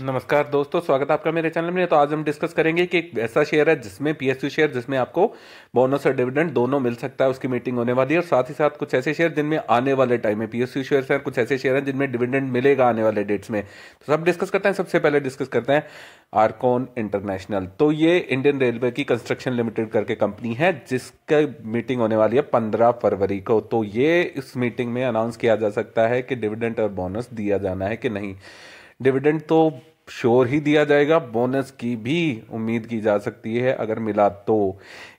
नमस्कार दोस्तों स्वागत है आपका मेरे चैनल में तो आज हम डिस्कस करेंगे कि एक ऐसा शेयर है जिसमें पीएसयू शेयर जिसमें आपको बोनस और डिविडेंड दोनों मिल सकता है उसकी मीटिंग होने वाली है और साथ ही साथ कुछ ऐसे शेयर जिनमें आने वाले टाइम में पीएसयू शेयर हैं कुछ ऐसे शेयर हैं जिनमें डिविडेंड मिलेगा आने वाले डेट्स में तो सब डिस्कस करते हैं सबसे पहले डिस्कस करते हैं आरकॉन इंटरनेशनल तो ये इंडियन रेलवे की कंस्ट्रक्शन लिमिटेड करके कंपनी है जिसका मीटिंग होने वाली है पंद्रह फरवरी को तो ये इस मीटिंग में अनाउंस किया जा सकता है कि डिविडेंड और बोनस दिया जाना है कि नहीं डिविडेंड तो श्योर ही दिया जाएगा बोनस की भी उम्मीद की जा सकती है अगर मिला तो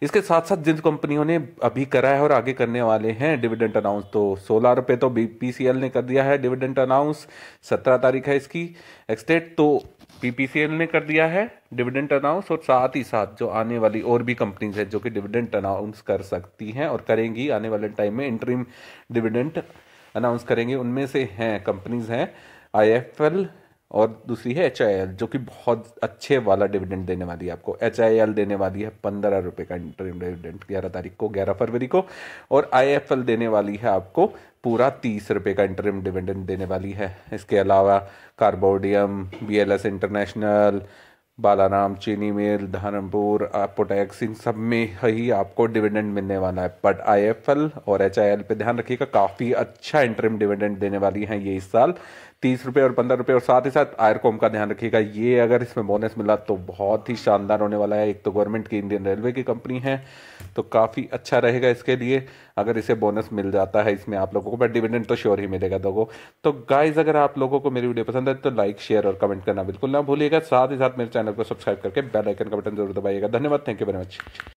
इसके साथ साथ जिन कंपनियों ने अभी करा है और आगे करने वाले हैं डिविडेंट अनाउंस तो सोलह रुपये तो बीपीसीएल ने कर दिया है डिविडेंट अनाउंस सत्रह तारीख है इसकी एक्सटेट तो पीपीसीएल ने कर दिया है डिविडेंट अनाउंस और साथ ही साथ जो आने वाली और भी कंपनीज है जो कि डिविडेंट अनाउंस कर सकती हैं और करेंगी आने वाले टाइम में इंटरीम डिविडेंट अनाउंस करेंगे उनमें से हैं कंपनीज हैं आई और दूसरी है एच जो कि बहुत अच्छे वाला डिविडेंड देने वाली है आपको एच देने वाली है पंद्रह रुपये का इंटरम डिविडेंड ग्यारह तारीख को ग्यारह फरवरी को और आई देने वाली है आपको पूरा तीस रुपये का इंटरम डिविडेंड देने वाली है इसके अलावा कार्बोडियम बी इंटरनेशनल बालाराम चीनी मिल धर्मपुर पोटैक्स इन सब में ही आपको डिविडेंड मिलने वाला है बट आई और एच पे ध्यान रखिएगा काफ़ी अच्छा इंटरम डिविडेंड देने वाली है ये इस साल तीस रुपये और पंद्रह रुपये और साथ ही साथ आयरकॉम का ध्यान रखिएगा ये अगर इसमें बोनस मिला तो बहुत ही शानदार होने वाला है एक तो गवर्नमेंट की इंडियन रेलवे की कंपनी है तो काफ़ी अच्छा रहेगा इसके लिए अगर इसे बोनस मिल जाता है इसमें आप लोगों को बट डिविडेंड तो श्योर ही मिलेगा लोगों तो गाइज अगर आप लोगों को मेरी वीडियो पसंद है तो लाइक शेयर और कमेंट करना बिल्कुल ना भूलिएगा साथ ही साथ मेरे चैनल को सब्सक्राइब करके बेल आइकन का बटन जरूर दबाइएगा धन्यवाद थैंक यू वेरी मच